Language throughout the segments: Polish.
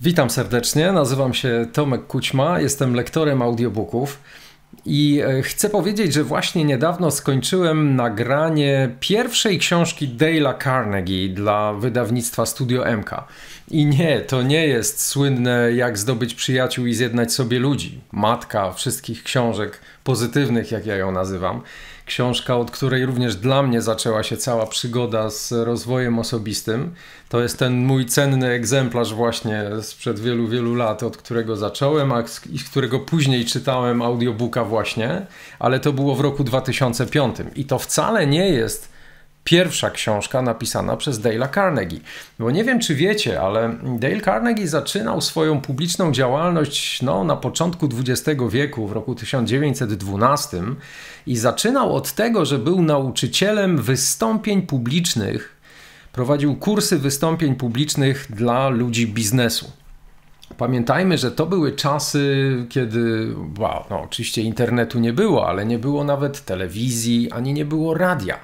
Witam serdecznie, nazywam się Tomek Kućma, jestem lektorem audiobooków i e, chcę powiedzieć, że właśnie niedawno skończyłem nagranie pierwszej książki Dale'a Carnegie dla wydawnictwa Studio MK. I nie, to nie jest słynne jak zdobyć przyjaciół i zjednać sobie ludzi. Matka wszystkich książek pozytywnych, jak ja ją nazywam. Książka, od której również dla mnie zaczęła się cała przygoda z rozwojem osobistym. To jest ten mój cenny egzemplarz właśnie sprzed wielu, wielu lat, od którego zacząłem, a z, którego później czytałem audiobooka właśnie, ale to było w roku 2005 i to wcale nie jest pierwsza książka napisana przez Dale'a Carnegie. Bo nie wiem, czy wiecie, ale Dale Carnegie zaczynał swoją publiczną działalność no, na początku XX wieku, w roku 1912 i zaczynał od tego, że był nauczycielem wystąpień publicznych, prowadził kursy wystąpień publicznych dla ludzi biznesu. Pamiętajmy, że to były czasy, kiedy wow, no, oczywiście internetu nie było, ale nie było nawet telewizji ani nie było radia.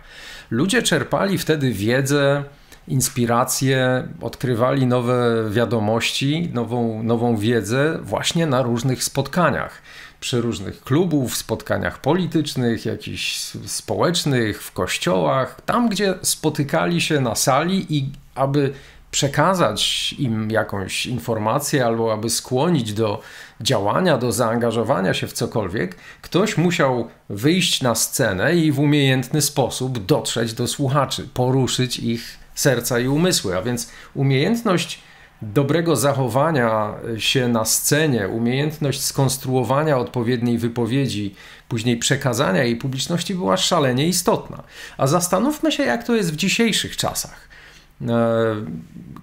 Ludzie czerpali wtedy wiedzę, inspiracje, odkrywali nowe wiadomości, nową, nową wiedzę właśnie na różnych spotkaniach. Przy różnych klubów, spotkaniach politycznych, jakichś społecznych, w kościołach, tam gdzie spotykali się na sali i aby przekazać im jakąś informację albo aby skłonić do działania, do zaangażowania się w cokolwiek, ktoś musiał wyjść na scenę i w umiejętny sposób dotrzeć do słuchaczy, poruszyć ich serca i umysły. A więc umiejętność dobrego zachowania się na scenie, umiejętność skonstruowania odpowiedniej wypowiedzi, później przekazania jej publiczności była szalenie istotna. A zastanówmy się, jak to jest w dzisiejszych czasach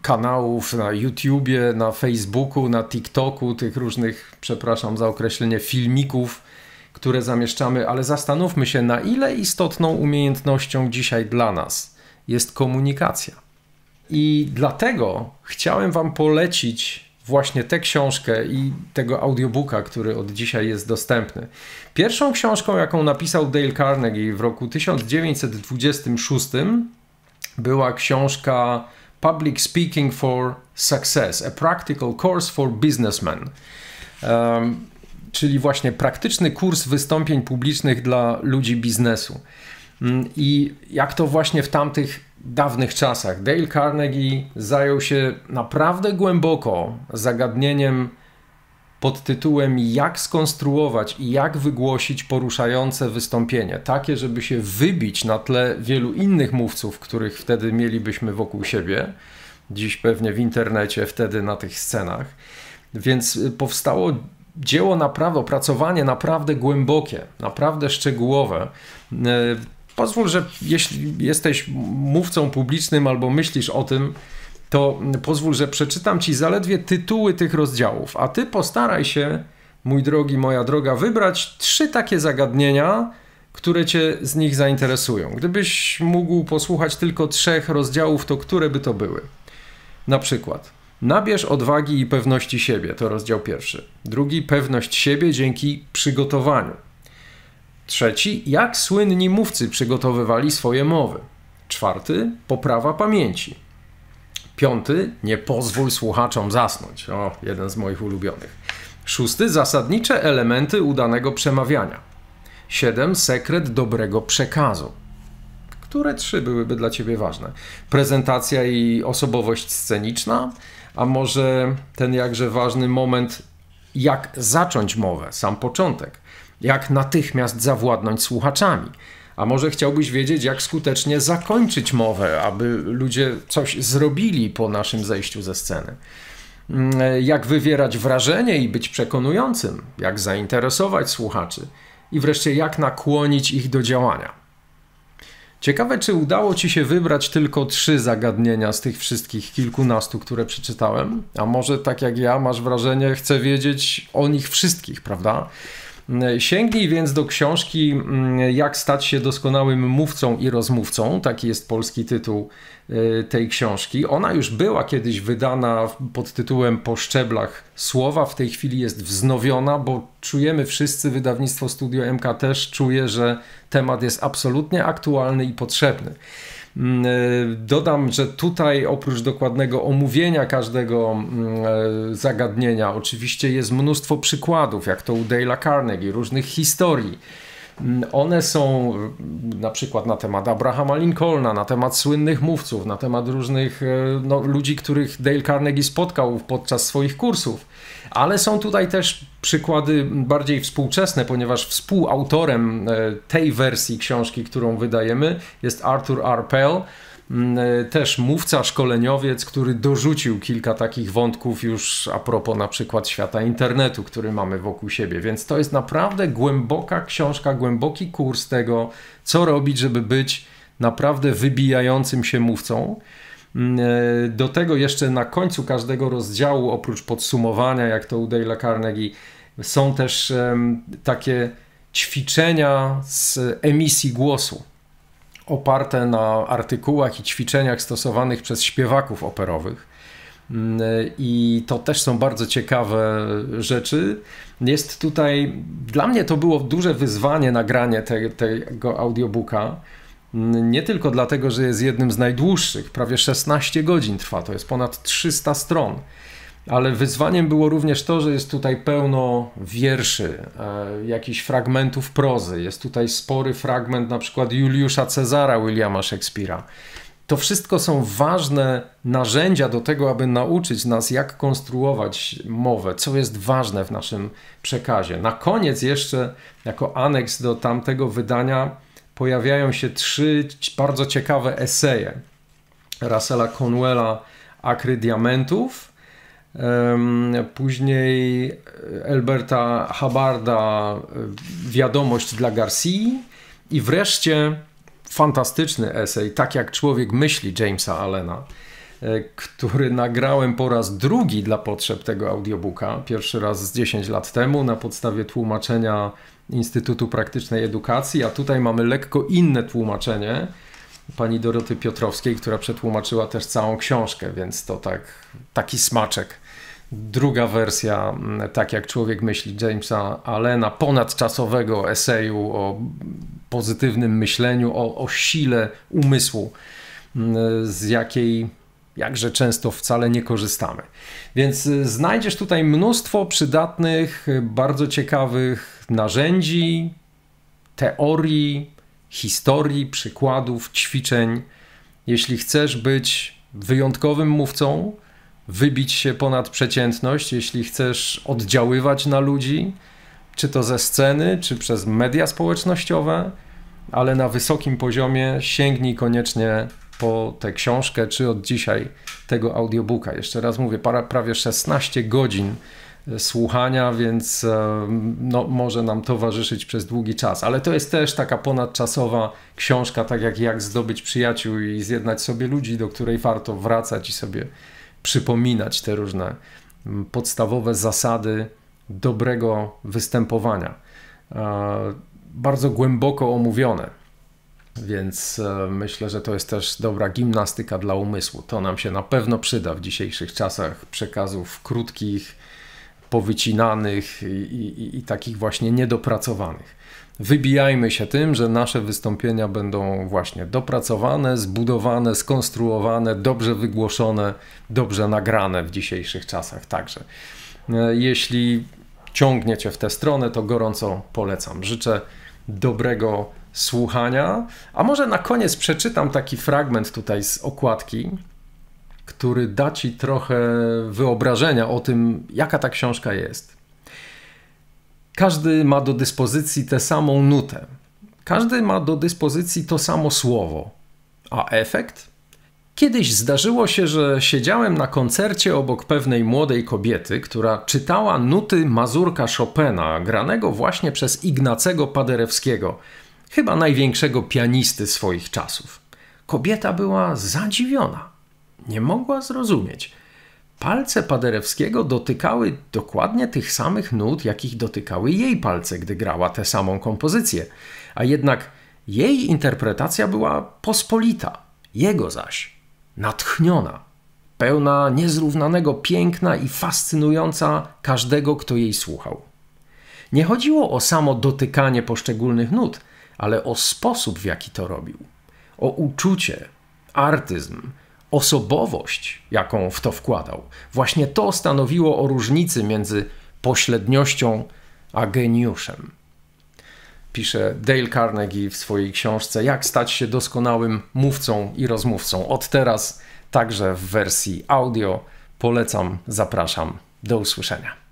kanałów na YouTubie, na Facebooku, na TikToku, tych różnych, przepraszam za określenie, filmików, które zamieszczamy, ale zastanówmy się, na ile istotną umiejętnością dzisiaj dla nas jest komunikacja. I dlatego chciałem Wam polecić właśnie tę książkę i tego audiobooka, który od dzisiaj jest dostępny. Pierwszą książką, jaką napisał Dale Carnegie w roku 1926, była książka Public Speaking for Success, a practical course for businessmen. Um, czyli właśnie praktyczny kurs wystąpień publicznych dla ludzi biznesu. Mm, I jak to właśnie w tamtych dawnych czasach Dale Carnegie zajął się naprawdę głęboko zagadnieniem pod tytułem Jak skonstruować i jak wygłosić poruszające wystąpienie, takie, żeby się wybić na tle wielu innych mówców, których wtedy mielibyśmy wokół siebie, dziś pewnie w internecie, wtedy na tych scenach. Więc y, powstało dzieło naprawdę, opracowanie naprawdę głębokie, naprawdę szczegółowe. Y, pozwól, że jeśli jesteś mówcą publicznym albo myślisz o tym, to pozwól, że przeczytam ci zaledwie tytuły tych rozdziałów, a ty postaraj się, mój drogi, moja droga, wybrać trzy takie zagadnienia, które cię z nich zainteresują. Gdybyś mógł posłuchać tylko trzech rozdziałów, to które by to były? Na przykład. Nabierz odwagi i pewności siebie, to rozdział pierwszy. Drugi, pewność siebie dzięki przygotowaniu. Trzeci, jak słynni mówcy przygotowywali swoje mowy. Czwarty, poprawa pamięci. Piąty, nie pozwól słuchaczom zasnąć. O, jeden z moich ulubionych. Szósty, zasadnicze elementy udanego przemawiania. Siedem, sekret dobrego przekazu. Które trzy byłyby dla Ciebie ważne? Prezentacja i osobowość sceniczna, a może ten jakże ważny moment, jak zacząć mowę, sam początek, jak natychmiast zawładnąć słuchaczami a może chciałbyś wiedzieć, jak skutecznie zakończyć mowę, aby ludzie coś zrobili po naszym zejściu ze sceny? Mm, jak wywierać wrażenie i być przekonującym? Jak zainteresować słuchaczy? I wreszcie, jak nakłonić ich do działania? Ciekawe, czy udało Ci się wybrać tylko trzy zagadnienia z tych wszystkich kilkunastu, które przeczytałem? A może tak jak ja, masz wrażenie, chcę wiedzieć o nich wszystkich, prawda? Sięgnij więc do książki mm, Jak stać się doskonałym mówcą i rozmówcą. Taki jest polski tytuł y, tej książki. Ona już była kiedyś wydana pod tytułem Po szczeblach słowa. W tej chwili jest wznowiona, bo czujemy wszyscy, wydawnictwo Studio MK też czuje, że temat jest absolutnie aktualny i potrzebny. Mm, e, dodam, że tutaj oprócz dokładnego omówienia każdego mm, e, zagadnienia, oczywiście jest mnóstwo przykładów, jak to u Dale'a Carnegie, różnych historii Mm, one są mm, na przykład na temat Abrahama Lincolna, na temat słynnych mówców, na temat różnych e, no, ludzi, których Dale Carnegie spotkał podczas swoich kursów. Ale są tutaj też przykłady bardziej współczesne, ponieważ współautorem e, tej wersji książki, którą wydajemy, jest Arthur R. Pell Mm, e, też mówca, szkoleniowiec, który dorzucił kilka takich wątków już a propos na przykład świata internetu, który mamy wokół siebie. Więc to jest naprawdę głęboka książka, głęboki kurs tego, co robić, żeby być naprawdę wybijającym się mówcą. Mm, e, do tego jeszcze na końcu każdego rozdziału, oprócz podsumowania, jak to u Dale Carnegie, są też takie ćwiczenia z emisji głosu oparte na artykułach i ćwiczeniach stosowanych przez śpiewaków operowych. Mm, I to też są bardzo ciekawe rzeczy. Jest tutaj, dla mnie to było duże wyzwanie nagranie te, tego audiobooka. Mm, nie tylko dlatego, że jest jednym z najdłuższych, prawie 16 godzin trwa, to jest ponad 300 stron. Ale wyzwaniem było również to, że jest tutaj pełno wierszy, e, jakichś fragmentów prozy. Jest tutaj spory fragment na przykład Juliusza Cezara Williama Szekspira. To wszystko są ważne narzędzia do tego, aby nauczyć nas, jak konstruować mowę, co jest ważne w naszym przekazie. Na koniec, jeszcze jako aneks do tamtego wydania, pojawiają się trzy bardzo ciekawe eseje Russella Conwella, Akry Diamentów Później Elberta Habarda, e, Wiadomość dla Garcia i wreszcie fantastyczny esej, tak jak człowiek myśli Jamesa Allena, e, który nagrałem po raz drugi dla potrzeb tego audiobooka. Pierwszy raz z 10 lat temu na podstawie tłumaczenia Instytutu Praktycznej Edukacji, a tutaj mamy lekko inne tłumaczenie pani Doroty Piotrowskiej, która przetłumaczyła też całą książkę, więc to tak, taki smaczek. Druga wersja, mm, tak jak człowiek myśli, Jamesa Allena, ponadczasowego eseju o pozytywnym myśleniu, o, o sile umysłu, mm, z jakiej jakże często wcale nie korzystamy. Więc y, znajdziesz tutaj mnóstwo przydatnych, bardzo ciekawych narzędzi, teorii, historii, przykładów, ćwiczeń. Jeśli chcesz być wyjątkowym mówcą, wybić się ponad przeciętność, jeśli chcesz oddziaływać na ludzi, czy to ze sceny, czy przez media społecznościowe, ale na wysokim poziomie sięgnij koniecznie po tę książkę, czy od dzisiaj tego audiobooka. Jeszcze raz mówię, para, prawie 16 godzin słuchania, więc e, no, może nam towarzyszyć przez długi czas. Ale to jest też taka ponadczasowa książka, tak jak Jak zdobyć przyjaciół i zjednać sobie ludzi, do której warto wracać i sobie przypominać te różne mm, podstawowe zasady dobrego występowania. E, bardzo głęboko omówione. Więc e, myślę, że to jest też dobra gimnastyka dla umysłu. To nam się na pewno przyda w dzisiejszych czasach przekazów krótkich, powycinanych i, i, i takich właśnie niedopracowanych. Wybijajmy się tym, że nasze wystąpienia będą właśnie dopracowane, zbudowane, skonstruowane, dobrze wygłoszone, dobrze nagrane w dzisiejszych czasach także. E, jeśli ciągniecie w tę stronę, to gorąco polecam. Życzę dobrego słuchania. A może na koniec przeczytam taki fragment tutaj z okładki, który da ci trochę wyobrażenia o tym, jaka ta książka jest. Każdy ma do dyspozycji tę samą nutę. Każdy ma do dyspozycji to samo słowo. A efekt? Kiedyś zdarzyło się, że siedziałem na koncercie obok pewnej młodej kobiety, która czytała nuty Mazurka Chopina, granego właśnie przez Ignacego Paderewskiego, chyba największego pianisty swoich czasów. Kobieta była zadziwiona nie mogła zrozumieć. Palce Paderewskiego dotykały dokładnie tych samych nut, jakich dotykały jej palce, gdy grała tę samą kompozycję, a jednak jej interpretacja była pospolita, jego zaś natchniona, pełna niezrównanego piękna i fascynująca każdego, kto jej słuchał. Nie chodziło o samo dotykanie poszczególnych nut, ale o sposób, w jaki to robił, o uczucie, artyzm, osobowość, jaką w to wkładał. Właśnie to stanowiło o różnicy między pośredniością a geniuszem. Pisze Dale Carnegie w swojej książce Jak stać się doskonałym mówcą i rozmówcą. Od teraz także w wersji audio. Polecam, zapraszam. Do usłyszenia.